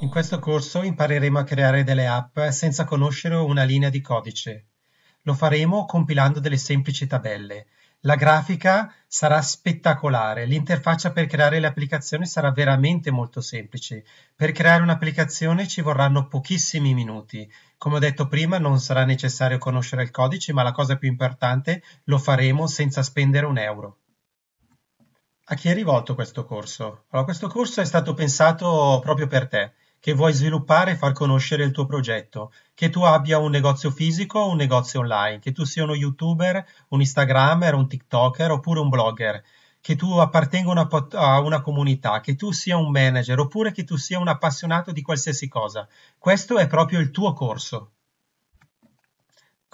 In questo corso impareremo a creare delle app senza conoscere una linea di codice. Lo faremo compilando delle semplici tabelle. La grafica sarà spettacolare, l'interfaccia per creare le applicazioni sarà veramente molto semplice. Per creare un'applicazione ci vorranno pochissimi minuti. Come ho detto prima, non sarà necessario conoscere il codice, ma la cosa più importante, lo faremo senza spendere un euro. A chi è rivolto questo corso? Allora, questo corso è stato pensato proprio per te, che vuoi sviluppare e far conoscere il tuo progetto, che tu abbia un negozio fisico o un negozio online, che tu sia uno youtuber, un instagrammer, un tiktoker oppure un blogger, che tu appartenga una, a una comunità, che tu sia un manager oppure che tu sia un appassionato di qualsiasi cosa. Questo è proprio il tuo corso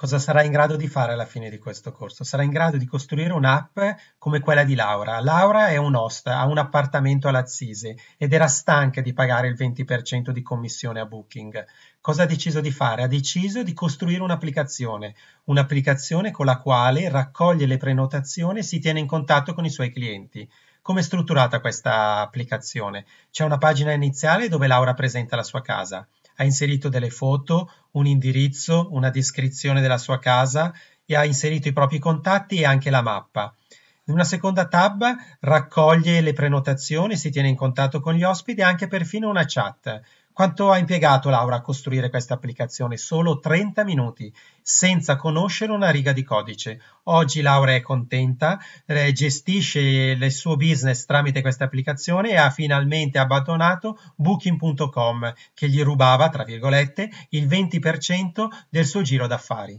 cosa sarà in grado di fare alla fine di questo corso? Sarà in grado di costruire un'app come quella di Laura. Laura è un host, ha un appartamento all'Azzise ed era stanca di pagare il 20% di commissione a Booking. Cosa ha deciso di fare? Ha deciso di costruire un'applicazione, un'applicazione con la quale raccoglie le prenotazioni e si tiene in contatto con i suoi clienti. Come è strutturata questa applicazione? C'è una pagina iniziale dove Laura presenta la sua casa ha inserito delle foto, un indirizzo, una descrizione della sua casa e ha inserito i propri contatti e anche la mappa. In una seconda tab raccoglie le prenotazioni, si tiene in contatto con gli ospiti e anche perfino una chat quanto ha impiegato Laura a costruire questa applicazione? Solo 30 minuti, senza conoscere una riga di codice. Oggi Laura è contenta, eh, gestisce il suo business tramite questa applicazione e ha finalmente abbandonato booking.com che gli rubava, tra virgolette, il 20% del suo giro d'affari.